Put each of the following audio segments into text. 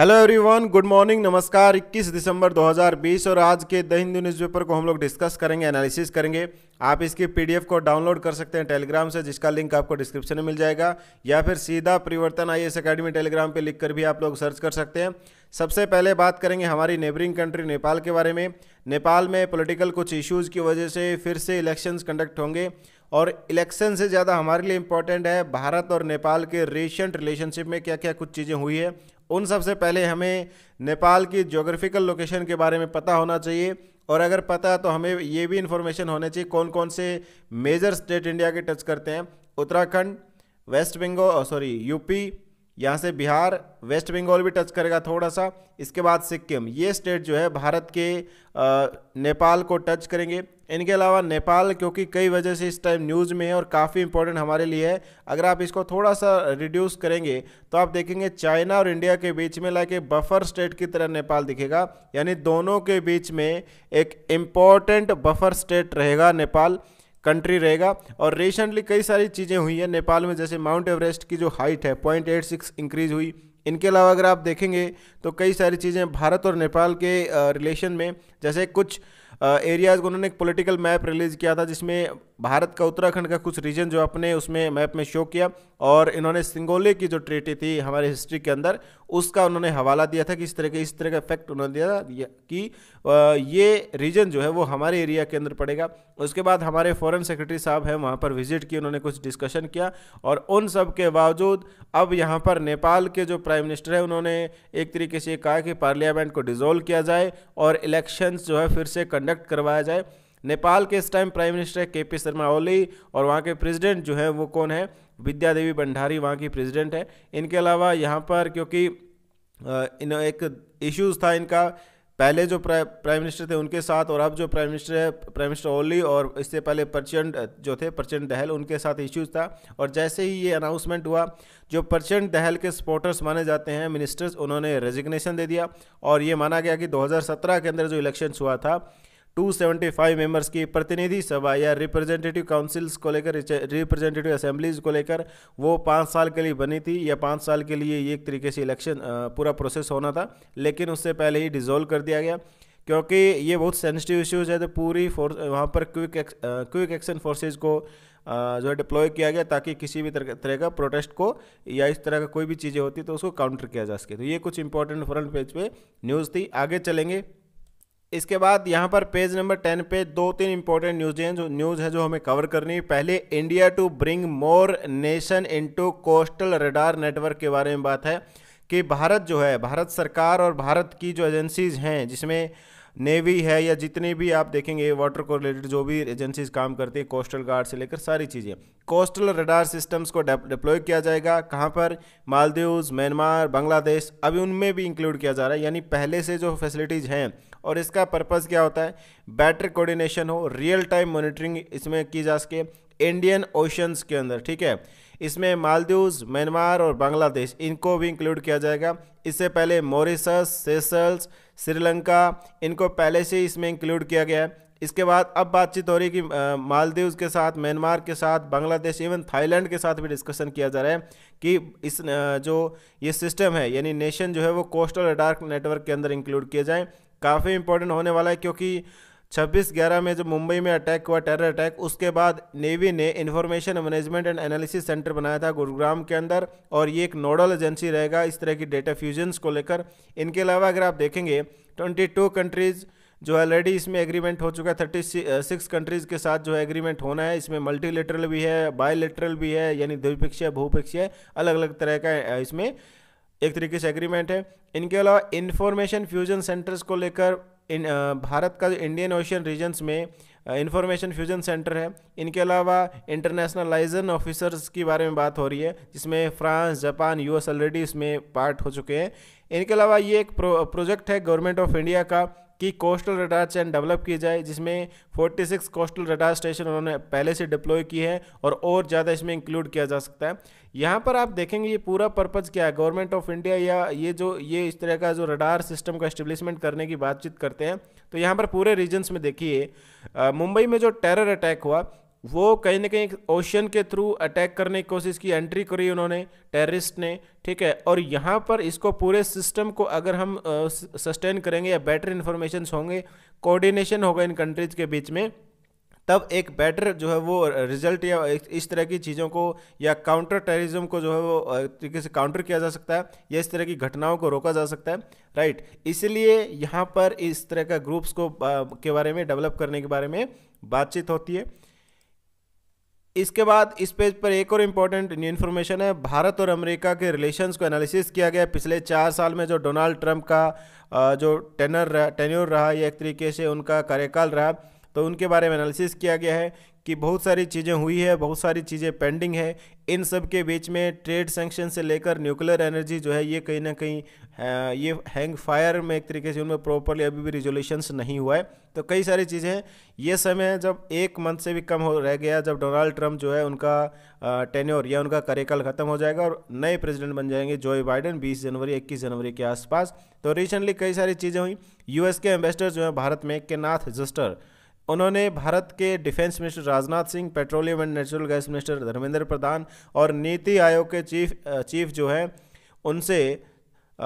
Hello everyone good morning नमस्कार 21 दिसंबर 2020 और आज के द हिंदू न्यूज़पेपर को हम लोग डिस्कस करेंगे एनालिसिस करेंगे आप इसकी पीडीएफ को डाउनलोड कर सकते हैं टेलीग्राम से जिसका लिंक आपको डिस्क्रिप्शन में मिल जाएगा या फिर सीधा परिवर्तन आई एस अकेडमी टेलीग्राम पे लिखकर भी आप लोग सर्च कर सकते हैं सबसे पहले बात करेंगे हमारी नेबरिंग कंट्री नेपाल के बारे में नेपाल में पोलिटिकल कुछ इशूज़ की वजह से फिर से इलेक्शंस कंडक्ट होंगे और इलेक्शन से ज़्यादा हमारे लिए इम्पॉर्टेंट है भारत और नेपाल के रिसेंट रिलेशनशिप में क्या क्या कुछ चीज़ें हुई है उन सबसे पहले हमें नेपाल की ज्योग्राफिकल लोकेशन के बारे में पता होना चाहिए और अगर पता तो हमें ये भी इन्फॉर्मेशन होने चाहिए कौन कौन से मेजर स्टेट इंडिया के टच करते हैं उत्तराखंड वेस्ट बंगाल सॉरी यूपी यहाँ से बिहार वेस्ट बंगाल भी टच करेगा थोड़ा सा इसके बाद सिक्किम ये स्टेट जो है भारत के नेपाल को टच करेंगे इनके अलावा नेपाल क्योंकि कई वजह से इस टाइम न्यूज़ में है और काफ़ी इंपॉर्टेंट हमारे लिए है अगर आप इसको थोड़ा सा रिड्यूस करेंगे तो आप देखेंगे चाइना और इंडिया के बीच में लाइक एक बफर स्टेट की तरह नेपाल दिखेगा यानी दोनों के बीच में एक इम्पॉर्टेंट बफर स्टेट रहेगा नेपाल कंट्री रहेगा और रिसेंटली कई सारी चीज़ें हुई हैं नेपाल में जैसे माउंट एवरेस्ट की जो हाइट है पॉइंट एट सिक्स इंक्रीज़ हुई इनके अलावा अगर आप देखेंगे तो कई सारी चीज़ें भारत और नेपाल के रिलेशन में जैसे कुछ एरियाज़ को उन्होंने एक पोलिटिकल मैप रिलीज़ किया था जिसमें भारत का उत्तराखंड का कुछ रीजन जो अपने उसमें मैप में शो किया और इन्होंने सिंगोले की जो ट्रेटी थी हमारे हिस्ट्री के अंदर उसका उन्होंने हवाला दिया था कि इस तरह के इस तरह का इफेक्ट उन्होंने दिया था कि ये रीजन जो है वो हमारे एरिया के अंदर पड़ेगा उसके बाद हमारे फॉरेन सेक्रेटरी साहब हैं वहाँ पर विजिट किए उन्होंने कुछ डिस्कशन किया और उन सब के बावजूद अब यहाँ पर नेपाल के जो प्राइम मिनिस्टर हैं उन्होंने एक तरीके से कहा कि पार्लियामेंट को डिज़ोल्व किया जाए और इलेक्शंस जो है फिर से कंडक्ट करवाया जाए नेपाल के इस टाइम प्राइम मिनिस्टर है के पी शर्मा ओली और वहाँ के प्रेसिडेंट जो हैं वो कौन है विद्या देवी भंडारी वहाँ की प्रेसिडेंट है इनके अलावा यहाँ पर क्योंकि इन एक इश्यूज़ था इनका पहले जो प्राइम मिनिस्टर थे उनके साथ और अब जो प्राइम मिनिस्टर है प्राइम मिनिस्टर ओली और इससे पहले प्रचंड जो थे प्रचंड दहल उनके साथ इश्यूज था और जैसे ही ये अनाउंसमेंट हुआ जो प्रचंड दहल के सपोर्टर्स माने जाते हैं मिनिस्टर्स उन्होंने रेजिग्नेशन दे दिया और ये माना गया कि 2017 के अंदर जो इलेक्शन हुआ था 275 मेंबर्स की प्रतिनिधि सभा या रिप्रेजेंटेटिव काउंसिल्स को लेकर रिप्रेजेंटेटिव असेंबलीज को लेकर वो पाँच साल के लिए बनी थी या पाँच साल के लिए एक तरीके से इलेक्शन पूरा प्रोसेस होना था लेकिन उससे पहले ही डिजोल्व कर दिया गया क्योंकि ये बहुत सेंसिटिव इश्यूज है तो पूरी फोर्स वहाँ पर क्विक एक, क्विक एक्शन फोर्सेज को जो है डिप्लॉय किया गया ताकि किसी भी तरह का प्रोटेस्ट को या इस तरह का कोई भी चीज़ें होती तो उसको काउंटर किया जा सके तो ये कुछ इंपॉर्टेंट फ्रंट पेज पे न्यूज़ थी आगे चलेंगे इसके बाद यहाँ पर पेज नंबर टेन पे दो तीन इंपॉर्टेंट न्यूज हैं जो न्यूज़ है जो हमें कवर करनी है पहले India to bring more nation into coastal radar network के बारे में बात है कि भारत जो है भारत सरकार और भारत की जो एजेंसीज़ हैं जिसमें नेवी है या जितनी भी आप देखेंगे वाटर को रिलेटेड जो भी एजेंसीज काम करती है कोस्टल गार्ड से लेकर सारी चीज़ें कोस्टल रडार सिस्टम्स को डिप्लॉय किया जाएगा कहाँ पर मालदीव्स म्यांमार बांग्लादेश अभी उनमें भी इंक्लूड किया जा रहा है यानी पहले से जो फैसिलिटीज़ हैं और इसका पर्पज़ क्या होता है बैटरी कोऑर्डिनेशन हो रियल टाइम मॉनिटरिंग इसमें की जा सके इंडियन ओशंस के अंदर ठीक है इसमें मालदीव्स म्यांमार और बांग्लादेश इनको भी इंक्लूड किया जाएगा इससे पहले मॉरिसस सेसल्स श्रीलंका इनको पहले से इसमें इंक्लूड किया गया है इसके बाद अब बातचीत हो रही है कि मालदीव्स के साथ म्यांमार के साथ बांग्लादेश इवन थाईलैंड के साथ भी डिस्कशन किया जा रहा है कि इस जो ये सिस्टम है यानी नेशन जो है वो कोस्टल डार्क नेटवर्क के अंदर इंक्लूड किए जाएँ काफ़ी इंपॉर्टेंट होने वाला है क्योंकि छब्बीस ग्यारह में जब मुंबई में अटैक हुआ टेरर अटैक उसके बाद नेवी ने information management and analysis centre बनाया था गुरुग्राम के अंदर और ये एक नोडल एजेंसी रहेगा इस तरह की डेटा फ्यूजन्स को लेकर इनके अलावा अगर आप देखेंगे ट्वेंटी टू कंट्रीज़ जो ऑलरेडी इसमें एग्रीमेंट हो चुका है थर्टी सिक्स कंट्रीज़ के साथ जो है एग्रीमेंट होना है इसमें मल्टीलेटरल भी है बायोलेटरल भी है यानी द्विपक्षीय बहुपक्षीय अलग अलग तरह का इसमें एक तरीके से एग्रीमेंट है इनके अलावा इंफॉर्मेशन फ्यूजन सेंटर्स को लेकर इन भारत का जो इंडियन ओशियन रीजन्स में इंफॉर्मेशन फ्यूजन सेंटर है इनके अलावा इंटरनेशनलाइजन ऑफिसर्स के बारे में बात हो रही है जिसमें फ्रांस जापान यूएस ऑलरेडी इसमें पार्ट हो चुके हैं इनके अलावा ये एक प्रो, प्रोजेक्ट है गवर्नमेंट ऑफ इंडिया का कि कोस्टल रडार चैन डेवलप की जाए जिसमें 46 कोस्टल रडार स्टेशन उन्होंने पहले से डिप्लॉय की है और और ज़्यादा इसमें इंक्लूड किया जा सकता है यहाँ पर आप देखेंगे ये पूरा पर्पज़ क्या है गवर्नमेंट ऑफ इंडिया या ये जो ये इस तरह का जो रडार सिस्टम का इस्टेब्लिशमेंट करने की बातचीत करते हैं तो यहाँ पर पूरे रीजन्स में देखिए मुंबई में जो टेरर अटैक हुआ वो कहीं ना कहीं ओशन के थ्रू अटैक करने की कोशिश की एंट्री करी उन्होंने टेररिस्ट ने ठीक है और यहाँ पर इसको पूरे सिस्टम को अगर हम सस्टेन करेंगे या बेटर इन्फॉर्मेशन होंगे कोऑर्डिनेशन होगा इन कंट्रीज़ के बीच में तब एक बेटर जो है वो रिजल्ट या इस तरह की चीज़ों को या काउंटर टेररिज्म को जो है वो तरीके से काउंटर किया जा सकता है या इस तरह की घटनाओं को रोका जा सकता है राइट इसलिए यहाँ पर इस तरह का ग्रुप्स को के बारे में डेवलप करने के बारे में बातचीत होती है इसके बाद इस पेज पर एक और इम्पॉर्टेंट न्यू इन्फॉर्मेशन है भारत और अमेरिका के रिलेशंस को एनालिसिस किया गया पिछले चार साल में जो डोनाल्ड ट्रंप का जो टेनर रहा टेन्योर रहा या एक तरीके से उनका कार्यकाल रहा तो उनके बारे में एनालिसिस किया गया है कि बहुत सारी चीज़ें हुई है बहुत सारी चीज़ें पेंडिंग है इन सब के बीच में ट्रेड सेंक्शन से लेकर न्यूक्लियर एनर्जी जो है ये कहीं ना कहीं ये हैंग फायर में एक तरीके से उनमें प्रॉपरली अभी भी रिजोल्यूशंस नहीं हुआ है तो कई सारी चीज़ें ये समय जब एक मंथ से भी कम हो रह गया जब डोनाल्ड ट्रंप जो है उनका टेन्योर या उनका कार्यकाल ख़त्म हो जाएगा और नए प्रेसिडेंट बन जाएंगे जो बाइडन बीस जनवरी इक्कीस जनवरी के आसपास तो रिसेंटली कई सारी चीज़ें हुई यूएस के एम्बेसडर जो हैं भारत में के जस्टर उन्होंने भारत के defence minister Rajnath Singh petroleum and natural gas minister Dharmendra Pradhan और नीति आयोग के चीफ चीफ जो हैं उनसे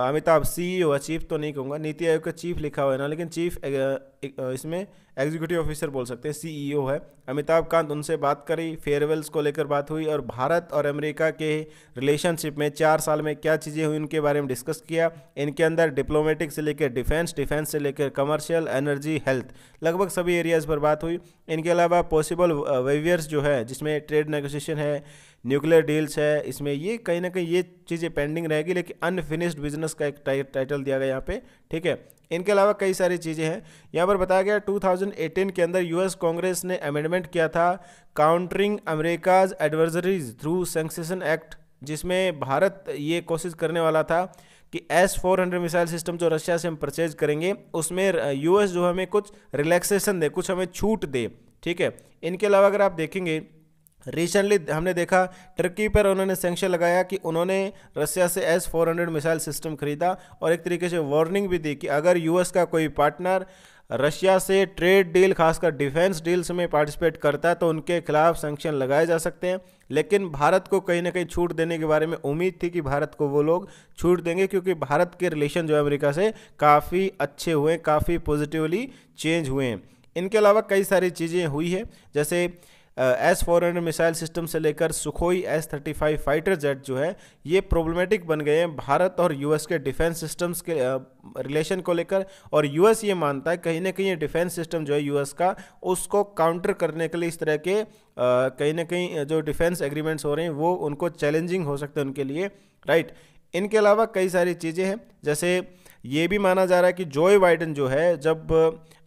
अमिताभ सीईओ है चीफ तो नहीं कहूँगा नीति आयोग का चीफ लिखा हुआ है ना लेकिन चीफ इसमें एग्जीक्यूटिव ऑफिसर बोल सकते हैं सीईओ e है अमिताभ कांत उनसे बात करी फेयरवेल्स को लेकर बात हुई और भारत और अमेरिका के रिलेशनशिप में चार साल में क्या चीज़ें हुई उनके बारे में डिस्कस किया इनके अंदर डिप्लोमेटिक से लेकर डिफेंस डिफेंस से लेकर कमर्शियल एनर्जी हेल्थ लगभग सभी एरियाज़ पर बात हुई इनके अलावा पॉसिबल वेवियर्स जो है जिसमें ट्रेड नेगोशिएशन है न्यूक्लियर डील्स है इसमें ये कहीं ना कहीं ये चीज़ें पेंडिंग रहेगी लेकिन अनफिनिश्ड बिजनेस का एक टाइटल दिया गया यहाँ पे ठीक है इनके अलावा कई सारी चीज़ें हैं यहाँ पर बताया गया 2018 के अंदर यूएस कांग्रेस ने अमेंडमेंट किया था countering America's adversaries through sanctions act जिसमें भारत ये कोशिश करने वाला था कि S four hundred missile system जो रशिया से हम परचेज करेंगे उसमें यूएस जो हमें कुछ रिलैक्सेशन दे कुछ हमें छूट दे ठीक है इनके अलावा अगर आप देखेंगे रिसेंटली हमने देखा टर्की पर उन्होंने सेंक्शन लगाया कि उन्होंने रशिया से एस 400 मिसाइल सिस्टम खरीदा और एक तरीके से वार्निंग भी दी कि अगर यूएस का कोई पार्टनर रशिया से ट्रेड डील खासकर डिफेंस डील्स में पार्टिसिपेट करता है तो उनके खिलाफ सेंक्शन लगाए जा सकते हैं लेकिन भारत को कहीं ना कहीं छूट देने के बारे में उम्मीद थी कि भारत को वो लोग छूट देंगे क्योंकि भारत के रिलेशन जो है अमेरिका से काफ़ी अच्छे हुए काफ़ी पॉजिटिवली चेंज हुए हैं इनके अलावा कई सारी चीज़ें हुई है जैसे S four hundred missile system से लेकर Sukhoi S thirty five fighter jet जो है ये प्रॉब्लमेटिक बन गए हैं भारत और यूएस के डिफेंस सिस्टम्स के रिलेशन को लेकर और यूएस ये मानता है कहीं ना कहीं ये डिफेंस सिस्टम जो है यूएस का उसको काउंटर करने के लिए इस तरह के कहीं ना कहीं जो डिफेंस एग्रीमेंट्स हो रहे हैं वो उनको चैलेंजिंग हो सकते हैं उनके लिए राइट इनके अलावा कई सारी चीज़ें हैं जैसे ये भी माना जा रहा है कि जोए बाइडन जो है जब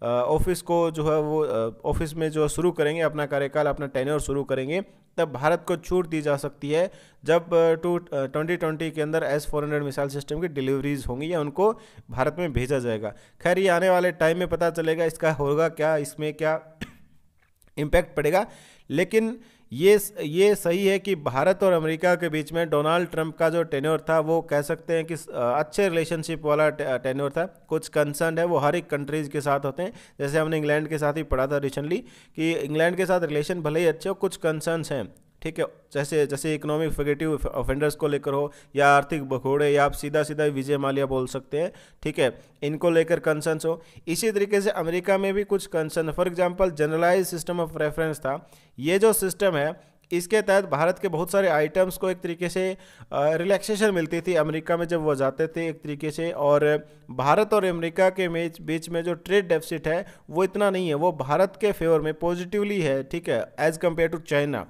ऑफिस को जो है वो ऑफिस में जो शुरू करेंगे अपना कार्यकाल अपना टेन्योर शुरू करेंगे तब भारत को छूट दी जा सकती है जब टू ट्वेंटी ट्वेंटी के अंदर S four hundred missile system की डिलीवरीज होंगी या उनको भारत में भेजा जाएगा खैर ये आने वाले टाइम में पता चलेगा इसका होगा क्या इसमें क्या इम्पैक्ट पड़ेगा लेकिन ये ये सही है कि भारत और अमेरिका के बीच में डोनाल्ड ट्रंप का जो टेन्योर था वो कह सकते हैं कि अच्छे रिलेशनशिप वाला टेन्योर था कुछ कंसर्न है वो हर एक कंट्रीज़ के साथ होते हैं जैसे हमने इंग्लैंड के साथ ही पढ़ा था रिसेंटली कि इंग्लैंड के साथ रिलेशन भले ही अच्छे हो कुछ कंसर्नस हैं ठीक है जैसे जैसे इकोनॉमिक फिगेटिव ऑफेंडर्स को लेकर हो या आर्थिक भगोड़े या आप सीधा सीधा विजय माल्या बोल सकते हैं ठीक है इनको लेकर कंसर्न्स हो इसी तरीके से अमेरिका में भी कुछ concern for example generalise system of reference था ये जो सिस्टम है इसके तहत भारत के बहुत सारे आइटम्स को एक तरीके से रिलैक्सेशन मिलती थी अमेरिका में जब वो जाते थे एक तरीके से और भारत और अमेरिका के बीच बीच में जो ट्रेड डेफिसिट है वो इतना नहीं है वो भारत के फेवर में पॉजिटिवली है ठीक है as compare to China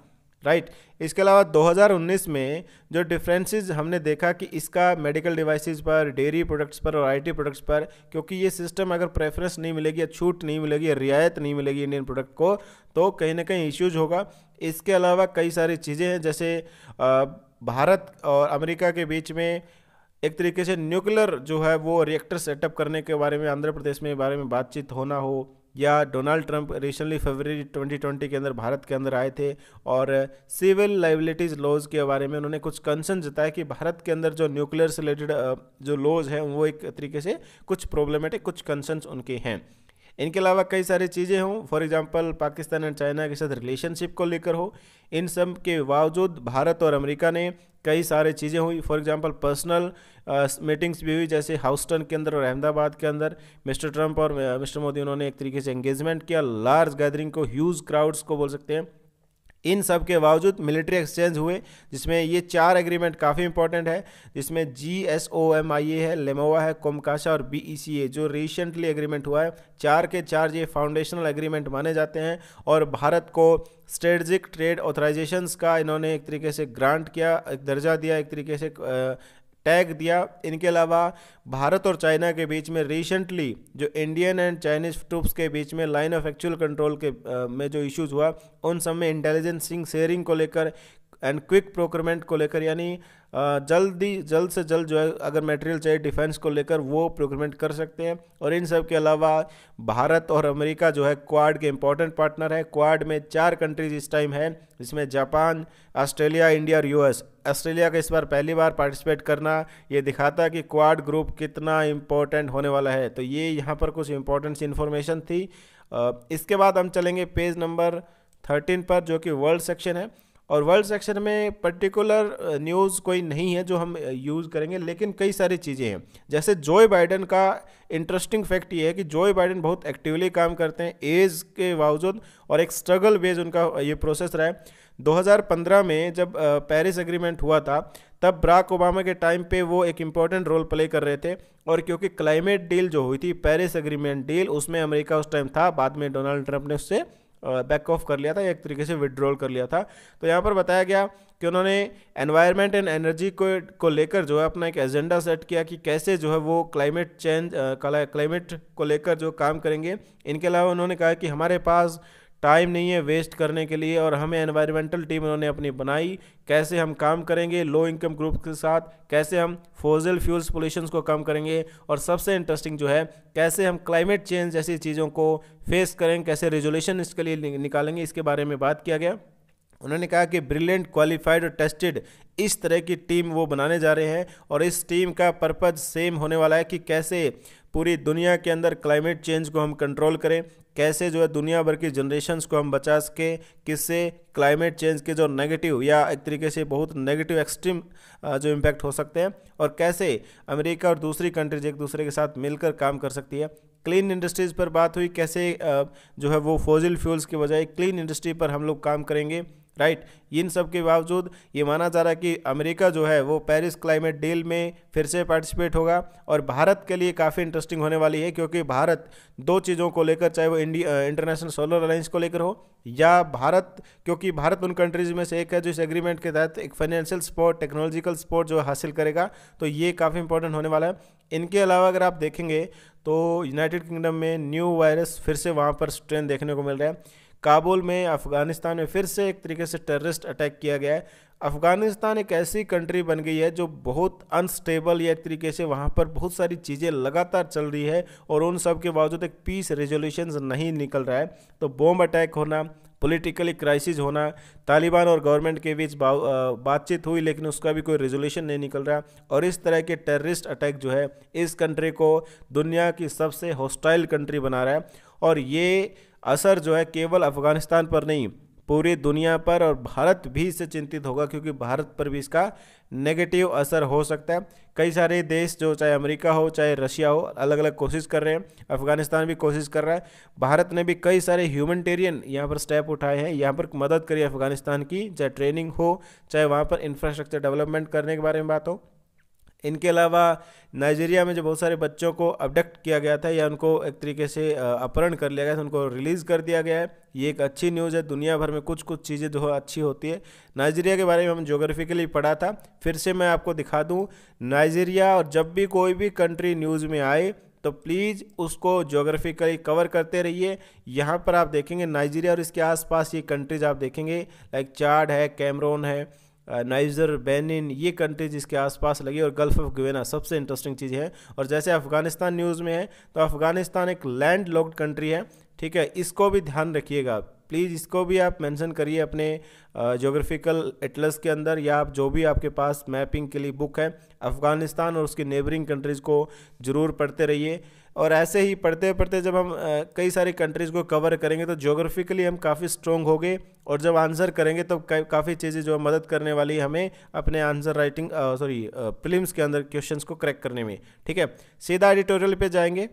right right. इसके अलावा 2019 में जो डिफरेंसेस हमने देखा कि इसका मेडिकल डिवाइसेस पर डेयरी प्रोडक्ट्स पर और आईटी प्रोडक्ट्स पर क्योंकि ये सिस्टम अगर प्रेफरेंस नहीं मिलेगी या छूट नहीं मिलेगी या रियायत नहीं मिलेगी इंडियन प्रोडक्ट को तो कहीं ना कहीं इश्यूज होगा इसके अलावा कई सारी चीज़ें हैं जैसे भारत और अमेरिका के बीच में एक तरीके से न्यूक्लियर जो है वो रिएक्टर सेटअप करने के बारे में आंध्र प्रदेश में बारे में बातचीत होना हो या डोनाल्ड ट्रंप रिसेंटली फरवरी 2020 के अंदर भारत के अंदर आए थे और सिविल लाइबिलिटीज़ लॉज के बारे में उन्होंने कुछ कंसर्न जताया कि भारत के अंदर जो न्यूक्लियर से रिलेटेड जो लॉज हैं वो एक तरीके से कुछ प्रॉब्लमेटिक कुछ कंसर्न उनके हैं इनके अलावा कई सारी चीज़ें हों for example Pakistan and China के साथ रिलेशनशिप को लेकर हो इन सब के बावजूद भारत और अमेरिका ने कई सारे चीज़ें हुई फॉर एग्जांपल पर्सनल मीटिंग्स भी हुई जैसे हाउस्टन के अंदर और अहमदाबाद के अंदर मिस्टर ट्रंप और मिस्टर uh, मोदी उन्होंने एक तरीके से एंगेजमेंट किया लार्ज गैदरिंग को ह्यूज क्राउड्स को बोल सकते हैं इन सब के बावजूद मिलिट्री एक्सचेंज हुए जिसमें ये चार एग्रीमेंट काफ़ी इंपॉर्टेंट है जिसमें जी एस ओ एम आई ए है लेमोवा है कोमकाशा और बी ई सी ए जो रिसेंटली एग्रीमेंट हुआ है चार के चार ये फाउंडेशनल एग्रीमेंट माने जाते हैं और भारत को स्ट्रेटजिक ट्रेड ऑथराइजेशंस का इन्होंने एक तरीके से ग्रांट किया एक दर्जा दिया एक तरीके से टैग दिया इनके अलावा भारत और चाइना के बीच में रिसेंटली जो इंडियन एंड चाइनीज ट्रूप्स के बीच में लाइन ऑफ एक्चुअल कंट्रोल के में जो इश्यूज हुआ उन सब में इंटेलिजेंस शेयरिंग को लेकर एंड क्विक प्रोक्योरमेंट को लेकर यानी जल्दी जल्द से जल्द जो है अगर मटेरियल चाहिए डिफेंस को लेकर वो प्रोक्योरमेंट कर सकते हैं और इन सब के अलावा भारत और अमेरिका जो है क्वाड के इंपॉर्टेंट पार्टनर है क्वाड में चार कंट्रीज इस टाइम है जिसमें जापान ऑस्ट्रेलिया इंडिया और यूएस ऑस्ट्रेलिया का इस बार पहली बार पार्टिसिपेट करना ये दिखाता है कि क्वाड ग्रुप कितना इम्पोर्टेंट होने वाला है तो ये यहाँ पर कुछ इंपॉर्टेंट इन्फॉर्मेशन थी इसके बाद हम चलेंगे पेज नंबर थर्टीन पर जो कि वर्ल्ड सेक्शन है और वर्ल्ड सेक्शन में पर्टिकुलर न्यूज़ uh, कोई नहीं है जो हम यूज़ uh, करेंगे लेकिन कई सारी चीज़ें हैं जैसे जोए बाइडन का इंटरेस्टिंग फैक्ट ये है कि जोए बाइडन बहुत एक्टिवली काम करते हैं एज के बावजूद और एक स्ट्रगल बेज उनका uh, ये प्रोसेस रहा है 2015 में जब पेरिस एग्रीमेंट हुआ था तब ब्राक ओबामा के टाइम पे वो एक इम्पॉर्टेंट रोल प्ले कर रहे थे और क्योंकि क्लाइमेट डील जो हुई थी पेरिस एग्रीमेंट डील उसमें अमेरिका उस टाइम था बाद में डोनाल्ड ट्रंप ने उससे बैक ऑफ कर लिया था एक तरीके से विड्रॉल कर लिया था तो यहाँ पर बताया गया कि उन्होंने एनवायरनमेंट एंड एनर्जी को को लेकर जो है अपना एक एजेंडा सेट किया कि कैसे जो है वो क्लाइमेट चेंज क्लाइमेट को लेकर जो काम करेंगे इनके अलावा उन्होंने कहा कि हमारे पास टाइम नहीं है वेस्ट करने के लिए और हमें एनवायरमेंटल टीम उन्होंने अपनी बनाई कैसे हम काम करेंगे लो इनकम ग्रुप के साथ कैसे हम फोजल फ्यूल्स पोल्यूशन को कम करेंगे और सबसे इंटरेस्टिंग जो है कैसे हम क्लाइमेट चेंज जैसी चीज़ों को फेस करें कैसे रेजोल्यूशन इसके लिए निकालेंगे इसके बारे में बात किया गया उन्होंने कहा कि ब्रिलियंट क्वालिफाइड और टेस्टेड इस तरह की टीम वो बनाने जा रहे हैं और इस टीम का पर्पज़ सेम होने वाला है कि कैसे पूरी दुनिया के अंदर क्लाइमेट चेंज को हम कंट्रोल करें कैसे जो है दुनिया भर की जनरेशन्स को हम बचा सकें किससे क्लाइमेट चेंज के जो नेगेटिव या एक तरीके से बहुत नेगेटिव एक्सट्रीम जो इम्पैक्ट हो सकते हैं और कैसे अमेरिका और दूसरी कंट्रीज एक दूसरे के साथ मिलकर काम कर सकती है क्लीन इंडस्ट्रीज़ पर बात हुई कैसे जो है वो फोजिल फ्यूल्स के बजाय क्लीन इंडस्ट्री पर हम लोग काम करेंगे राइट इन सब के बावजूद ये माना जा रहा है कि अमेरिका जो है वो पेरिस क्लाइमेट डील में फिर से पार्टिसिपेट होगा और भारत के लिए काफ़ी इंटरेस्टिंग होने वाली है क्योंकि भारत दो चीज़ों को लेकर चाहे वो इंडिया इंटरनेशनल सोलर अलाइंस को लेकर हो या भारत क्योंकि भारत उन कंट्रीज़ में से एक है जो इस एग्रीमेंट के तहत एक फाइनेंशियल सपोर्ट टेक्नोलॉजिकल सपोर्ट जो हासिल करेगा तो ये काफ़ी इंपॉर्टेंट होने वाला है इनके अलावा अगर आप देखेंगे तो यूनाइटेड किंगडम में न्यू वायरस फिर से वहाँ पर स्ट्रेन देखने को मिल रहा है काबुल में अफ़गानिस्तान में फिर से एक तरीके से टेररिस्ट अटैक किया गया है अफ़गानिस्तान एक ऐसी कंट्री बन गई है जो बहुत अनस्टेबल या एक तरीके से वहाँ पर बहुत सारी चीज़ें लगातार चल रही है और उन सब के बावजूद एक पीस रेजोल्यूशन नहीं निकल रहा है तो बॉम्ब अटैक होना पॉलिटिकली क्राइसिस होना तालिबान और गवर्नमेंट के बीच बातचीत हुई लेकिन उसका भी कोई रेजोल्यूशन नहीं निकल रहा और इस तरह के टेररिस्ट अटैक जो है इस कंट्री को दुनिया की सबसे हॉस्टाइल कंट्री बना रहा है और ये असर जो है केवल अफगानिस्तान पर नहीं पूरी दुनिया पर और भारत भी इससे चिंतित होगा क्योंकि भारत पर भी इसका नेगेटिव असर हो सकता है कई सारे देश जो चाहे अमेरिका हो चाहे रशिया हो अलग अलग कोशिश कर रहे हैं अफगानिस्तान भी कोशिश कर रहा है भारत ने भी कई सारे ह्यूमनटेरियन यहाँ पर स्टेप उठाए हैं यहाँ पर मदद करी अफगानिस्तान की चाहे ट्रेनिंग हो चाहे वहाँ पर इंफ्रास्ट्रक्चर डेवलपमेंट करने के बारे में बात हो इनके अलावा नाइजीरिया में जो बहुत सारे बच्चों को अबडक्ट किया गया था या उनको एक तरीके से अपहरण कर लिया गया था उनको रिलीज़ कर दिया गया है ये एक अच्छी न्यूज़ है दुनिया भर में कुछ कुछ चीज़ें जो अच्छी होती है नाइजीरिया के बारे में हम जोग्राफिकली पढ़ा था फिर से मैं आपको दिखा दूँ नाइजीरिया और जब भी कोई भी कंट्री न्यूज़ में आए तो प्लीज़ उसको जोग्राफिकली कवर करते रहिए यहाँ पर आप देखेंगे नाइजीरिया और इसके आसपास ये कंट्रीज आप देखेंगे लाइक चार्ड है कैमरोन है नाइजर बेनिन ये कंट्रीज इसके आसपास लगी और गल्फ ऑफ गवेना सबसे इंटरेस्टिंग चीज़ है और जैसे अफगानिस्तान न्यूज़ में है तो अफगानिस्तान एक लैंड लॉक्ड कंट्री है ठीक है इसको भी ध्यान रखिएगा प्लीज़ इसको भी आप मेंशन करिए अपने जोग्राफिकल एटलस के अंदर या आप जो भी आपके पास मैपिंग के लिए बुक है अफ़गानिस्तान और उसके नेबरिंग कंट्रीज़ को ज़रूर पढ़ते रहिए और ऐसे ही पढ़ते पढ़ते जब हम कई सारी कंट्रीज़ को कवर करेंगे तो जोग्राफिकली हम काफ़ी स्ट्रॉन्ग हो गए और जब आंसर करेंगे तो काफ़ी चीज़ें जो मदद करने वाली हमें अपने आंसर राइटिंग सॉरी फिल्मस के अंदर क्वेश्चंस को क्रैक करने में ठीक है सीधा एडिटोरियल पे जाएंगे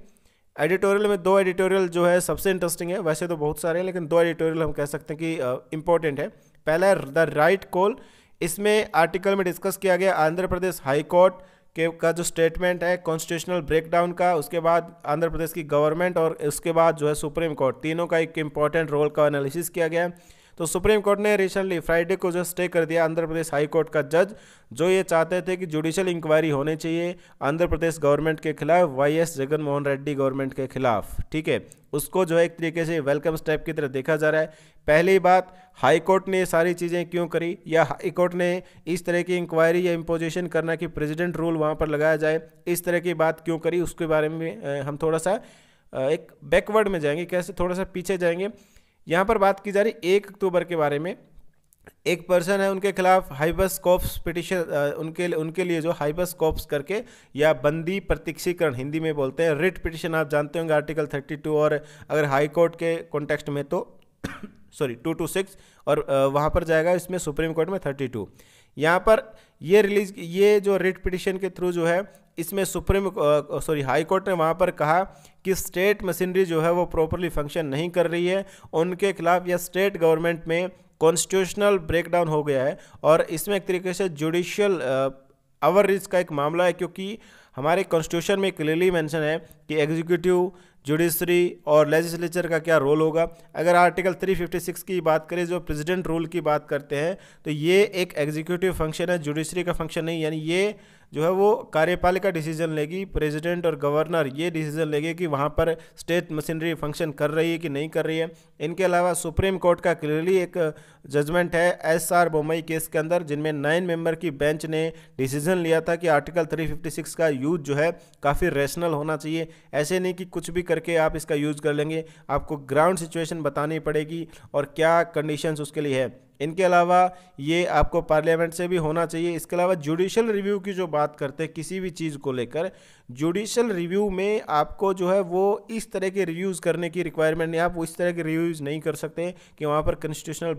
एडिटोरियल में दो एडिटोरियल जो है सबसे इंटरेस्टिंग है वैसे तो बहुत सारे हैं लेकिन दो एडिटोरियल हम कह सकते हैं कि इंपॉर्टेंट है पहला है द राइट कॉल इसमें आर्टिकल में डिस्कस किया गया आंध्र प्रदेश हाई कोर्ट के का जो स्टेटमेंट है कॉन्स्टिट्यूशनल ब्रेकडाउन का उसके बाद आंध्र प्रदेश की गवर्नमेंट और उसके बाद जो है सुप्रीम कोर्ट तीनों का एक इम्पॉर्टेंट रोल का एनालिसिस किया गया है तो सुप्रीम कोर्ट ने रिसेंटली फ्राइडे को जो स्टे कर दिया आंध्र प्रदेश हाई कोर्ट का जज जो ये चाहते थे कि जुडिशल इंक्वायरी होनी चाहिए आंध्र प्रदेश गवर्नमेंट के खिलाफ Y S Jaganmohan Reddy government के खिलाफ ठीक है उसको जो है एक तरीके से वेलकम स्टेप की तरह देखा जा रहा है पहली बात हाई कोर्ट ने सारी चीज़ें क्यों करी या हाई कोर्ट ने इस तरह की इंक्वायरी या इम्पोजिशन करना कि प्रेसिडेंट रूल वहाँ पर लगाया जाए इस तरह की बात क्यों करी उसके बारे में हम थोड़ा सा एक बैकवर्ड में जाएंगे कैसे थोड़ा सा पीछे जाएंगे यहाँ पर बात की जा रही एक अक्टूबर के बारे में एक पर्सन है उनके खिलाफ हाइबस कॉप्स पिटिशन उनके उनके लिए जो हाइबस कॉप्स करके या बंदी प्रतीक्षीकरण हिंदी में बोलते हैं रिट पिटिशन आप जानते होंगे आर्टिकल 32 और अगर हाई कोर्ट के कॉन्टेक्स्ट में तो सॉरी टू टू सिक्स और वहाँ पर जाएगा इसमें सुप्रीम कोर्ट में थर्टी टू यहाँ पर ये रिलीज ये जो रिट पिटिशन के थ्रू जो है इसमें सुप्रीम सॉरी हाई कोर्ट ने वहाँ पर कहा कि स्टेट मशीनरी जो है वो प्रॉपरली फंक्शन नहीं कर रही है उनके खिलाफ या स्टेट गवर्नमेंट में कॉन्स्टिट्यूशनल ब्रेकडाउन हो गया है और इसमें एक तरीके से जुडिशियल अवर रिच का एक मामला है क्योंकि हमारे कॉन्स्टिट्यूशन में क्लियरली मेंशन है कि एग्जीक्यूटिव जुडिशरी और लेजिस्लेचर का क्या रोल होगा अगर आर्टिकल 356 की बात करें जो प्रेसिडेंट रूल की बात करते हैं तो ये एक एग्जीक्यूटिव फंक्शन है जुडिशरी का फंक्शन नहीं यानी ये जो है वो कार्यपालिका डिसीजन लेगी प्रेसिडेंट और गवर्नर ये डिसीजन लेंगे कि वहाँ पर स्टेट मशीनरी फंक्शन कर रही है कि नहीं कर रही है इनके अलावा सुप्रीम कोर्ट का क्लियरली एक जजमेंट है एस आर बोमई केस के अंदर जिनमें नाइन मेंबर की बेंच ने डिसीजन लिया था कि आर्टिकल 356 का यूज जो है काफ़ी रेशनल होना चाहिए ऐसे नहीं कि कुछ भी करके आप इसका यूज कर लेंगे आपको ग्राउंड सिचुएशन बतानी पड़ेगी और क्या कंडीशन उसके लिए है इनके अलावा ये आपको पार्लियामेंट से भी होना चाहिए इसके अलावा जुडिशल रिव्यू की जो बात करते हैं किसी भी चीज़ को लेकर जुडिशल रिव्यू में आपको जो है वो इस तरह के रिव्यूज़ करने की रिक्वायरमेंट नहीं आप इस तरह के रिव्यूज़ नहीं कर सकते कि वहाँ पर कॉन्स्टिट्यूशनल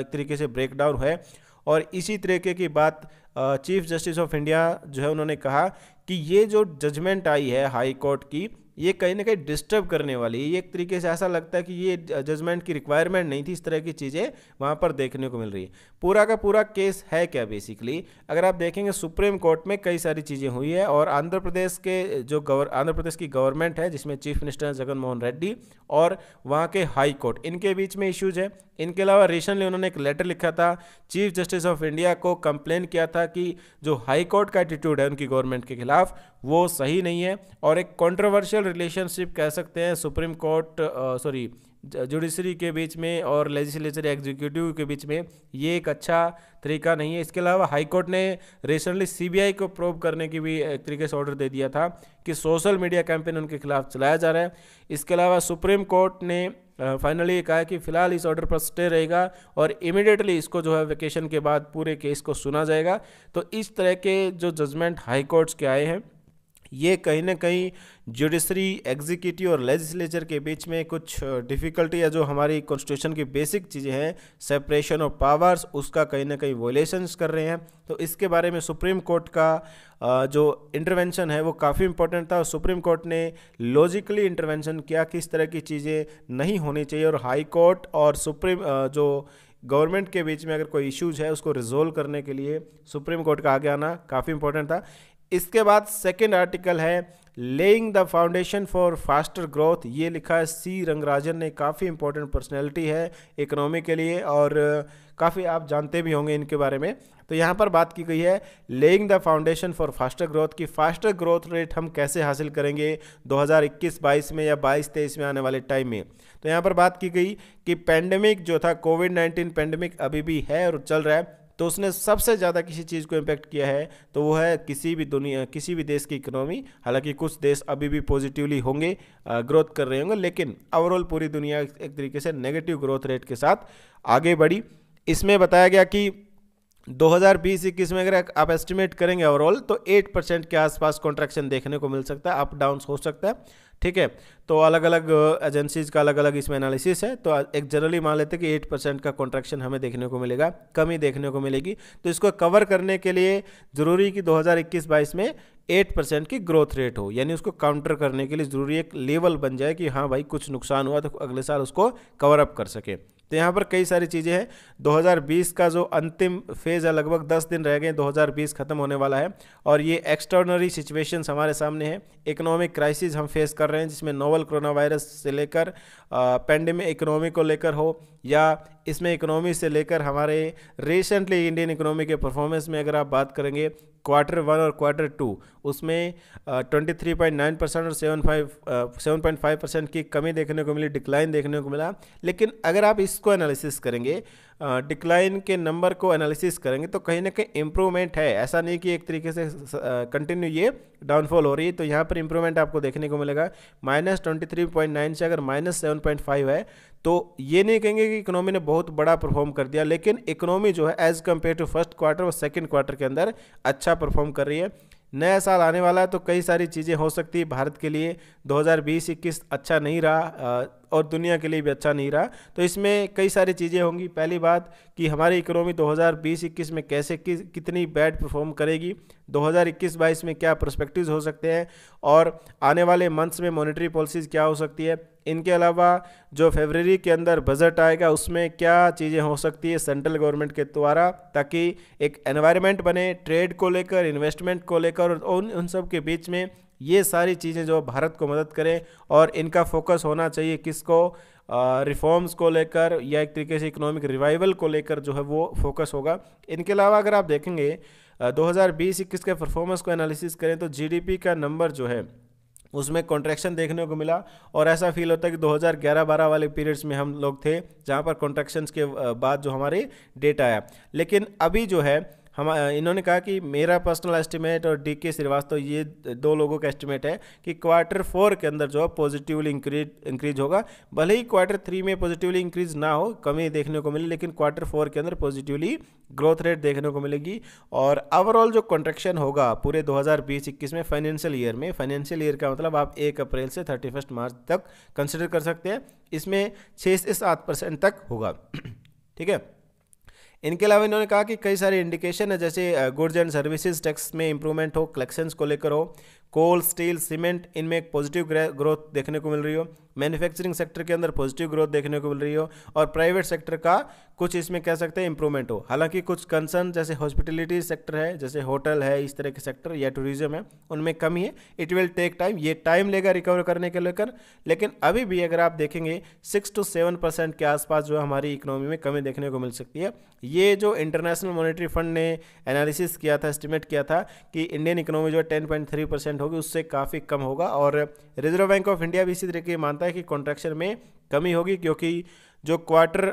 एक तरीके से ब्रेकडाउन है और इसी तरीके की बात चीफ जस्टिस ऑफ इंडिया जो है उन्होंने कहा कि ये जो जजमेंट आई है हाई कोर्ट की ये कहीं ना कहीं डिस्टर्ब करने वाली है ये एक तरीके से ऐसा लगता है कि ये जजमेंट की रिक्वायरमेंट नहीं थी इस तरह की चीज़ें वहाँ पर देखने को मिल रही है पूरा का पूरा केस है क्या बेसिकली अगर आप देखेंगे सुप्रीम कोर्ट में कई सारी चीज़ें हुई है और आंध्र प्रदेश के जो गवर आंध्र प्रदेश की गवर्नमेंट है जिसमें चीफ मिनिस्टर जगन मोहन रेड्डी और वहाँ के हाई कोर्ट इनके बीच में इश्यूज है इनके अलावा रिसेंटली उन्होंने एक लेटर लिखा था चीफ जस्टिस ऑफ इंडिया को कंप्लेन किया था कि जो हाई कोर्ट का एटीट्यूड है उनकी गवर्नमेंट के खिलाफ वो सही नहीं है और एक कॉन्ट्रोवर्शियल रिलेशनशिप कह सकते हैं सुप्रीम कोर्ट सॉरी जुडिशरी के बीच में और लेजिस्लेचर एग्जीक्यूटिव के बीच में ये एक अच्छा तरीका नहीं है इसके अलावा हाईकोर्ट ने रिसेंटली सीबीआई को प्रूव करने की भी एक तरीके से ऑर्डर दे दिया था कि सोशल मीडिया कैंपेन उनके खिलाफ चलाया जा रहा है इसके अलावा सुप्रीम कोर्ट ने फाइनली कहा कि फिलहाल इस ऑर्डर पर स्टे रहेगा और इमिडिएटली इसको जो है वेकेशन के बाद पूरे केस को सुना जाएगा तो इस तरह के जो जजमेंट हाई कोर्ट्स के आए हैं ये कहीं ना कहीं जुडिशरी एग्जीक्यूटिव और लेजिस्लेचर के बीच में कुछ डिफ़िकल्टी या जो हमारी कॉन्स्टिट्यूशन की बेसिक चीज़ें हैं सेपरेशन ऑफ पावर्स उसका कहीं ना कहीं वोलेशंस कर रहे हैं तो इसके बारे में सुप्रीम कोर्ट का जो इंटरवेंशन है वो काफ़ी इंपॉर्टेंट था और सुप्रीम कोर्ट ने लॉजिकली इंटरवेंशन किया कि इस तरह की चीज़ें नहीं होनी चाहिए और हाई कोर्ट और सुप्रीम जो गवर्नमेंट के बीच में अगर कोई इश्यूज है उसको रिजोल्व करने के लिए सुप्रीम कोर्ट का आगे आना काफ़ी इंपॉर्टेंट था इसके बाद सेकेंड आर्टिकल है laying the foundation for faster growth ये लिखा है सी रंगराजन ने काफ़ी इंपॉर्टेंट पर्सनैलिटी है इकोनॉमी के लिए और काफ़ी आप जानते भी होंगे इनके बारे में तो यहाँ पर बात की गई है laying the foundation for faster growth की फास्टर ग्रोथ रेट हम कैसे हासिल करेंगे 2021-22 में या 22-23 में आने वाले टाइम में तो यहाँ पर बात की गई कि पैंडमिक जो था कोविड 19 पैंडमिक अभी भी है और चल रहा है तो उसने सबसे ज़्यादा किसी चीज़ को इम्पेक्ट किया है तो वो है किसी भी दुनिया किसी भी देश की इकोनॉमी हालांकि कुछ देश अभी भी पॉजिटिवली होंगे ग्रोथ कर रहे होंगे लेकिन ओवरऑल पूरी दुनिया एक तरीके से नेगेटिव ग्रोथ रेट के साथ आगे बढ़ी इसमें बताया गया कि 2020-21 में अगर आप एस्टिमेट करेंगे ओवरऑल तो 8 परसेंट के आसपास कॉन्ट्रैक्शन देखने को मिल सकता है अप डाउन हो सकता है ठीक है तो अलग अलग एजेंसीज का अलग अलग इसमें एनालिसिस है तो एक जनरली मान लेते हैं कि एट परसेंट का कॉन्ट्रैक्शन हमें देखने को मिलेगा कमी देखने को मिलेगी तो इसको कवर करने के लिए ज़रूरी कि 2021-22 में एट परसेंट की ग्रोथ रेट हो यानी उसको काउंटर करने के लिए ज़रूरी एक लेवल बन जाए कि हाँ भाई कुछ नुकसान हुआ तो अगले साल उसको कवर अप कर सके तो यहाँ पर कई सारी चीज़ें हैं 2020 का जो अंतिम फेज़ है लगभग 10 दिन रह गए 2020 ख़त्म होने वाला है और ये एक्स्ट्रॉर्डनरी सिचुएशंस हमारे सामने हैं इकोनॉमिक क्राइसिस हम फेस कर रहे हैं जिसमें नोवल कोरोना वायरस से लेकर पेंडेमिक इकोनॉमी को लेकर हो या इसमें इकोनॉमी से लेकर हमारे रिसेंटली इंडियन इकोनॉमी के परफॉर्मेंस में अगर आप बात करेंगे क्वार्टर वन और क्वार्टर टू उसमें twenty three point nine percent और seven five seven point five percent की कमी देखने को मिली डिक्लाइन देखने को मिला लेकिन अगर आप इसको एनालिसिस करेंगे डिक्लाइन के नंबर को एनालिसिस करेंगे तो कहीं ना कहीं इम्प्रूवमेंट है ऐसा नहीं कि एक तरीके से कंटिन्यू ये डाउनफॉल हो रही है तो यहाँ पर इम्प्रूवमेंट आपको देखने को मिलेगा minus twenty three point nine से अगर माइनस सेवन पॉइंट फाइव है तो ये नहीं कहेंगे कि इकोनॉमी ने बहुत बड़ा परफॉर्म कर दिया लेकिन इकोनॉमी जो है as compare to first quarter और सेकेंड क्वार्टर के अंदर अच्छा परफॉर्म कर रही है नया साल आने वाला है तो कई सारी चीज़ें हो सकती है भारत के लिए 2020-21 अच्छा नहीं रहा और दुनिया के लिए भी अच्छा नहीं रहा तो इसमें कई सारी चीज़ें होंगी पहली बात कि हमारी इकोनॉमी 2020-21 में कैसे कि, कितनी बैड परफॉर्म करेगी 2021-22 में क्या प्रोस्पेक्टिव हो सकते हैं और आने वाले मंथ्स में मॉनेटरी पॉलिसीज़ क्या हो सकती है इनके अलावा जो फेबररी के अंदर बजट आएगा उसमें क्या चीज़ें हो सकती है सेंट्रल गवर्नमेंट के द्वारा ताकि एक एनवायरनमेंट बने ट्रेड को लेकर इन्वेस्टमेंट को लेकर उन उन सब के बीच में ये सारी चीज़ें जो भारत को मदद करें और इनका फोकस होना चाहिए किसको रिफॉर्म्स को लेकर या एक तरीके से इकोनॉमिक रिवाइवल को लेकर जो है वो फोकस होगा इनके अलावा अगर आप देखेंगे 2020-21 के परफॉर्मेंस को एनालिसिस करें तो जीडीपी का नंबर जो है उसमें कॉन्ट्रैक्शन देखने को मिला और ऐसा फील होता है कि 2011-12 वाले पीरियड्स में हम लोग थे जहाँ पर कॉन्ट्रेक्शन के बाद जो हमारे डेटा आया लेकिन अभी जो है हम इन्होंने कहा कि मेरा पर्सनल एस्टिमेट और डी के श्रीवास्तव ये दो लोगों का एस्टिमेट है कि क्वार्टर फोर के अंदर जो है पॉजिटिवली इंक्रीज इंक्रीज होगा भले ही क्वार्टर थ्री में पॉजिटिवली इंक्रीज ना हो कमी देखने को मिले लेकिन क्वार्टर फोर के अंदर पॉजिटिवली ग्रोथ रेट देखने को मिलेगी और ओवरऑल जो कॉन्ट्रेक्शन होगा पूरे दो 21 में फाइनेंशियल ईयर में फाइनेंशियल ईयर का मतलब आप एक अप्रैल से थर्टी मार्च तक कंसिडर कर सकते हैं इसमें छः से सात परसेंट तक होगा ठीक है इनके अलावा इन्होंने कहा कि कई सारे इंडिकेशन है जैसे गुड्स एंड सर्विसेज टैक्स में इंप्रूवमेंट हो कलेक्शंस को लेकर हो कोल स्टील सीमेंट इनमें एक पॉजिटिव ग्रोथ देखने को मिल रही हो मैन्युफैक्चरिंग सेक्टर के अंदर पॉजिटिव ग्रोथ देखने को मिल रही हो और प्राइवेट सेक्टर का कुछ इसमें कह सकते हैं इंप्रूवमेंट हो हालांकि कुछ कंसर्न जैसे हॉस्पिटलिटी सेक्टर है जैसे होटल है इस तरह के सेक्टर या टूरिज्म है उनमें कमी है इट विल टेक टाइम ये टाइम लेगा रिकवर करने के लेकर लेकिन अभी भी अगर आप देखेंगे सिक्स टू सेवन परसेंट के आसपास जो हमारी इकोनॉमी में कमी देखने को मिल सकती है ये जो इंटरनेशनल मॉनिटरी फंड ने एनालिसिस किया था एस्टिमेट किया था कि इंडियन इकोनॉमी जो टेन पॉइंट थ्री परसेंट होगी उससे काफ़ी कम होगा और रिजर्व बैंक ऑफ इंडिया भी इसी तरीके मानता है कि कॉन्ट्रैक्शन में कमी होगी क्योंकि जो क्वार्टर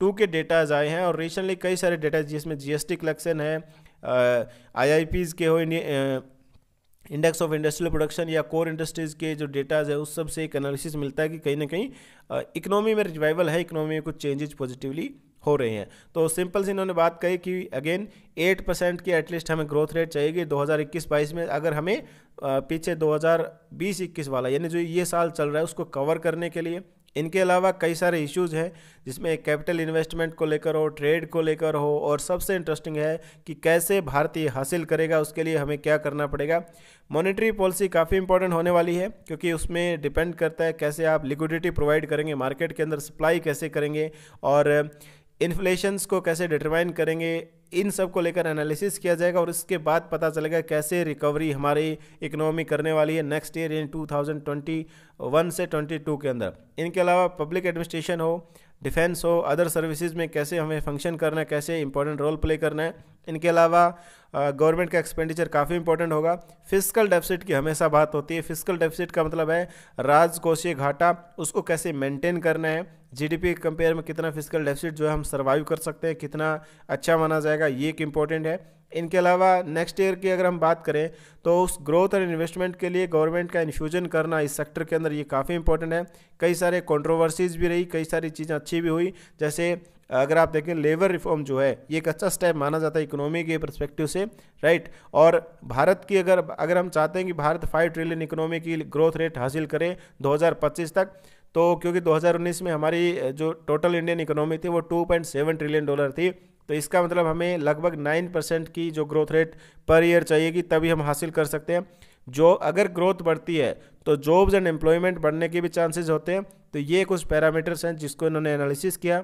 टू के डेटाज आए हैं और रिसेंटली कई सारे डेटा जिसमें जीएसटी कलेक्शन है आईआईपीज़ के हो इंडेक्स ऑफ इंडस्ट्रियल प्रोडक्शन या कोर इंडस्ट्रीज़ के जो डेटाज है उस सब से एक एनालिसिस मिलता है कि कहीं ना कहीं इकोनॉमी में रिवाइवल है इकोनॉमी में कुछ चेंजेज पॉजिटिवली हो रही हैं तो सिंपल से इन्होंने बात कही कि अगेन 8 परसेंट की एटलीस्ट हमें ग्रोथ रेट चाहिए 2021 हज़ार में अगर हमें पीछे 2020-21 वाला यानी जो ये साल चल रहा है उसको कवर करने के लिए इनके अलावा कई सारे इश्यूज हैं जिसमें कैपिटल इन्वेस्टमेंट को लेकर हो ट्रेड को लेकर हो और सबसे इंटरेस्टिंग है कि कैसे भारतीय हासिल करेगा उसके लिए हमें क्या करना पड़ेगा मॉनेटरी पॉलिसी काफ़ी इंपॉर्टेंट होने वाली है क्योंकि उसमें डिपेंड करता है कैसे आप लिक्विडिटी प्रोवाइड करेंगे मार्केट के अंदर सप्लाई कैसे करेंगे और इन्फ्लेशंस को कैसे डिटरमाइन करेंगे इन सब को लेकर एनालिसिस किया जाएगा और इसके बाद पता चलेगा कैसे रिकवरी हमारी इकोनॉमी करने वाली है नेक्स्ट ईयर इन 2021 से 22 के अंदर इनके अलावा पब्लिक एडमिनिस्ट्रेशन हो डिफेंस हो अदर सर्विसेज में कैसे हमें फंक्शन करना है कैसे इंपॉर्टेंट रोल प्ले करना है इनके अलावा गवर्नमेंट का एक्सपेंडिचर काफ़ी इंपॉर्टेंट होगा फिजिकल डेफिसिट की हमेशा बात होती है फिजिकल डेफिसिट का मतलब है राजकोषीय घाटा उसको कैसे मेंटेन करना है जीडीपी के कंपेयर में कितना फिजिकल डेफिसिट जो है हम सर्वाइव कर सकते हैं कितना अच्छा माना जाएगा ये एक इम्पॉर्टेंट है इनके अलावा नेक्स्ट ईयर की अगर हम बात करें तो उस ग्रोथ और इन्वेस्टमेंट के लिए गवर्नमेंट का इन्फ्यूजन करना इस सेक्टर के अंदर ये काफ़ी इंपॉर्टेंट है कई सारे कंट्रोवर्सीज भी रही कई सारी चीज़ें अच्छी भी हुई जैसे अगर आप देखें लेबर रिफॉर्म जो है ये एक अच्छा स्टेप माना जाता है इकोनॉमी के परस्पेक्टिव से राइट और भारत की अगर अगर हम चाहते हैं कि भारत फाइव ट्रिलियन इकोनॉमी की ग्रोथ रेट हासिल करें दो तक तो क्योंकि 2019 में हमारी जो टोटल इंडियन इकोनॉमी थी वो 2.7 ट्रिलियन डॉलर थी तो इसका मतलब हमें लगभग 9 परसेंट की जो ग्रोथ रेट पर ईयर चाहिएगी तभी हम हासिल कर सकते हैं जो अगर ग्रोथ बढ़ती है तो जॉब्स एंड एम्प्लॉयमेंट बढ़ने के भी चांसेस होते हैं तो ये कुछ पैरामीटर्स हैं जिसको इन्होंने एनालिसिस किया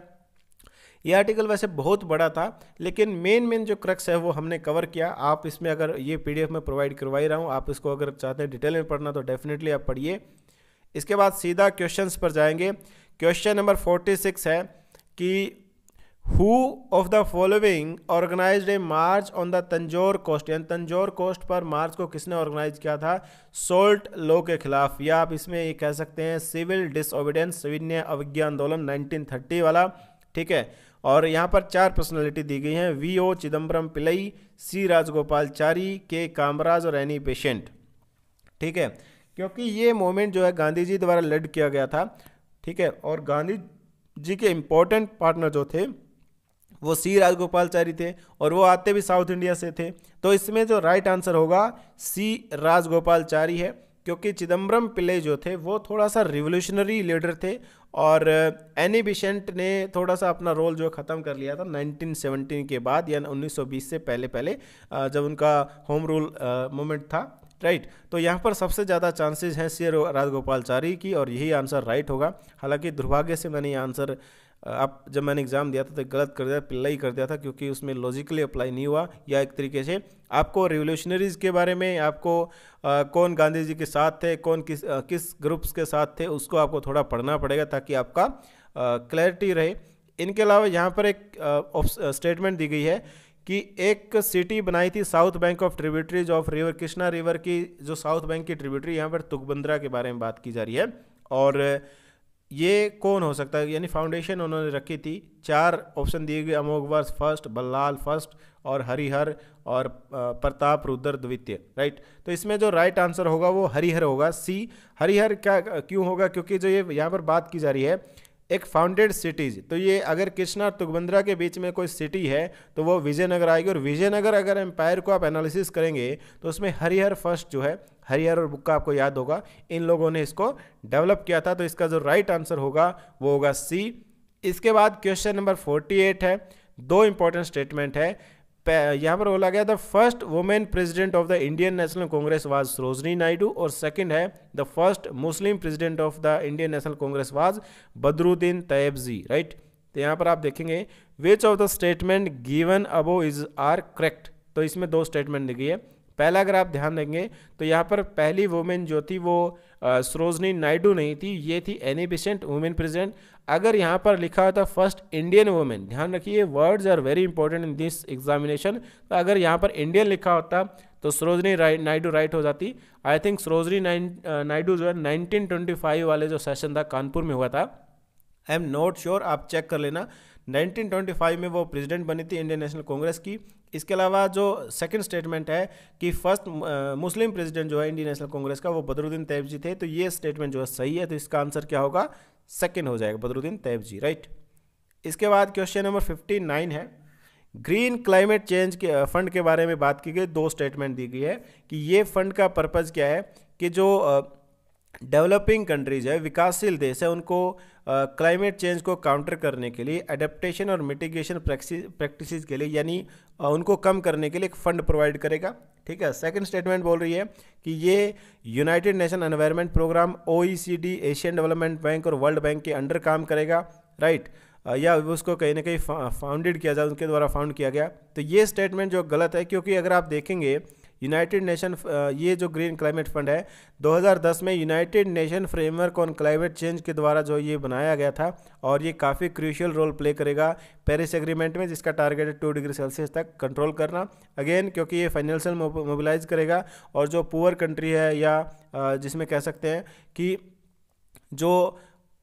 ये आर्टिकल वैसे बहुत बड़ा था लेकिन मेन मेन जो क्रक्स है वो हमने कवर किया आप इसमें अगर ये पीडीएफ में प्रोवाइड करवाई रहा हूँ आप इसको अगर चाहते हैं डिटेल में पढ़ना तो डेफिनेटली आप पढ़िए इसके बाद सीधा क्वेश्चन पर जाएंगे क्वेश्चन नंबर फोर्टी सिक्स है कि who of the following organize a march on the Tanjore coast यानी तंजोर कोस्ट पर मार्च को किसने ऑर्गेनाइज किया था सोल्ट लो के खिलाफ या आप इसमें ये कह सकते हैं सिविल डिसोबीडियंस सविन्य अवज्ञा आंदोलन 1930 वाला ठीक है और यहाँ पर चार पर्सनालिटी दी गई हैं V O Chidambaram Pillai C Rajagopalachari K Kamaraj और एनी पेशेंट e ठीक है क्योंकि ये मोमेंट जो है गांधी जी द्वारा लड किया गया था ठीक है और गांधी जी के इम्पोर्टेंट पार्टनर जो थे वो सी राजगोपालचारी थे और वो आते भी साउथ इंडिया से थे तो इसमें जो राइट आंसर होगा सी राजगोपालचारी है क्योंकि चिदम्बरम पिले जो थे वो थोड़ा सा रिवोल्यूशनरी लीडर थे और एनी uh, बिशेंट ने थोड़ा सा अपना रोल जो ख़त्म कर लिया था 1917 के बाद या 1920 से पहले पहले uh, जब उनका होम रूल मोमेंट था राइट right. तो यहाँ पर सबसे ज़्यादा चांसेस हैं सी राजगोपालचारी की और यही आंसर राइट होगा हालांकि दुर्भाग्य से मैंने ये आंसर आप जब मैंने एग्ज़ाम दिया था तो गलत कर दिया पिल्ला ही कर दिया था क्योंकि उसमें लॉजिकली अप्लाई नहीं हुआ या एक तरीके से आपको रिवोल्यूशनरीज़ के बारे में आपको आ, कौन गांधी जी के साथ थे कौन किस आ, किस ग्रुप्स के साथ थे उसको आपको थोड़ा पढ़ना पड़ेगा ताकि आपका क्लैरिटी रहे इनके अलावा यहाँ पर एक स्टेटमेंट दी गई है कि एक सिटी बनाई थी south bank of tributaries of river Krishna river की जो साउथ बैंक की ट्रिब्यूटरी यहाँ पर तुकबंद्रा के बारे में बात की जा रही है और ये कौन हो सकता है यानी फाउंडेशन उन्होंने रखी थी चार ऑप्शन दिए गए अमोघवर्ष फर्स्ट बल्लाल फर्स्ट और हरिहर और प्रताप रुद्र द्वितीय राइट तो इसमें जो राइट आंसर होगा वो हरिहर होगा सी हरिहर क्या क्यों होगा क्योंकि जो ये यहाँ पर बात की जा रही है एक फाउंडेड सिटीज़ तो ये अगर कृष्णा और तुगबंद्रा के बीच में कोई सिटी है तो वो विजयनगर आएगी और विजयनगर अगर एम्पायर को आप एनालिसिस करेंगे तो उसमें हरिहर फर्स्ट जो है हरियर और बुक्का आपको याद होगा इन लोगों ने इसको डेवलप किया था तो इसका जो राइट आंसर होगा वो होगा सी इसके बाद क्वेश्चन नंबर 48 है दो इंपॉर्टेंट स्टेटमेंट है यहाँ पर बोला गया the first women president of the Indian National Congress was Sarojini Naidu और सेकंड है the first Muslim president of the Indian National Congress was Badruddin Tyabji right तो यहाँ पर आप देखेंगे which of the statement given above is are correct तो इसमें दो स्टेटमेंट दिखी है पहला अगर आप ध्यान देंगे तो यहाँ पर पहली वुमेन जो थी वो सरोजनी नायडू नहीं थी ये थी एनी वुमेन प्रेजेंट अगर यहाँ पर लिखा होता फर्स्ट इंडियन वुमेन ध्यान रखिए words are very important in this examination तो अगर यहाँ पर इंडियन लिखा होता तो सरोजनी नायडू राइट हो जाती आई थिंक सरोजनी नायडू जो है 1925 वाले जो सेशन था कानपुर में हुआ था आई एम नॉट श्योर आप चेक कर लेना 1925 में वो प्रेसिडेंट बनी थी इंडियन नेशनल कांग्रेस की इसके अलावा जो सेकंड स्टेटमेंट है कि फर्स्ट मुस्लिम प्रेसिडेंट जो है इंडियन नेशनल कांग्रेस का वो बदरुद्दीन तैब जी थे तो ये स्टेटमेंट जो है सही है तो इसका आंसर क्या होगा सेकेंड हो जाएगा बदरुद्दीन तैब जी राइट इसके बाद क्वेश्चन नंबर फिफ्टी नाइन है ग्रीन क्लाइमेट चेंज के फंड के बारे में बात की गई दो स्टेटमेंट दी गई है कि ये फंड का पर्पज़ क्या है कि जो डेवलपिंग कंट्रीज है विकासशील देश है उनको क्लाइमेट चेंज को काउंटर करने के लिए एडेप्टेशन और मिटिगेशन प्रैक्टिस के लिए यानी उनको कम करने के लिए एक फंड प्रोवाइड करेगा ठीक है सेकंड स्टेटमेंट बोल रही है कि ये United Nation Environment Programme or Asian Development Bank और वर्ल्ड बैंक के अंडर काम करेगा राइट या उसको कहीं ना कहीं फाउंडेड किया जाए उनके द्वारा फाउंड किया गया तो ये स्टेटमेंट जो गलत है क्योंकि अगर आप देखेंगे यूनाइटेड नेशन uh, ये जो ग्रीन क्लाइमेट फंड है 2010 में United Nation Framework on Climate change के द्वारा जो ये बनाया गया था और ये काफ़ी क्रूशियल रोल प्ले करेगा पेरिस एग्रीमेंट में जिसका टारगेट है टू डिग्री सेल्सियस तक कंट्रोल करना अगेन क्योंकि ये फाइनेंशियल मोबिलाइज करेगा और जो पुअर कंट्री है या uh, जिसमें कह सकते हैं कि जो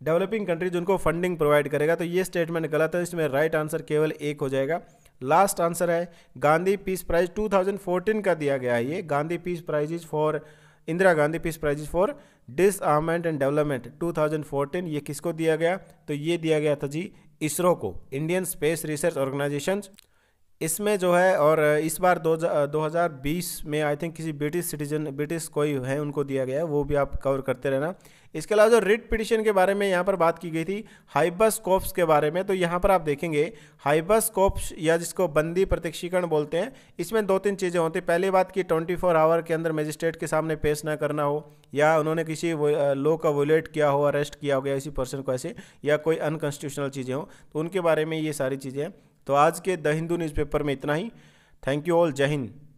डेवलपिंग कंट्रीज उनको फंडिंग प्रोवाइड करेगा तो ये स्टेटमेंट गलत है इसमें राइट आंसर केवल एक हो जाएगा लास्ट आंसर है गांधी पीस प्राइज 2014 का दिया गया है ये Gandhi peace prize is for Indira Gandhi peace prize is for disarmament and development 2014 ये किसको दिया गया तो ये दिया गया था जी इसरो को इंडियन स्पेस रिसर्च ऑर्गेनाइजेशन इसमें जो है और इस बार दो दो हज़ार बीस में आई थिंक किसी ब्रिटिश सिटीजन ब्रिटिश कोई है उनको दिया गया है वो भी आप कवर करते रहना इसके अलावा जो रिट पिटिशन के बारे में यहाँ पर बात की गई थी हाइबस कॉप्स के बारे में तो यहाँ पर आप देखेंगे हाइबस कॉप्स या जिसको बंदी प्रतिक्षीकरण बोलते हैं इसमें दो तीन चीज़ें होती पहली बात की ट्वेंटी फोर आवर के अंदर मजिस्ट्रेट के सामने पेश ना करना हो या उन्होंने किसी लो का वोलेट किया हो अरेस्ट किया हो गया इसी पर्सन को ऐसे या कोई अनकॉन्स्टिट्यूशनल चीज़ें हों तो उनके बारे में ये सारी चीज़ें तो आज के द हिंदू न्यूज़पेपर में इतना ही थैंक यू ऑल जय हिंद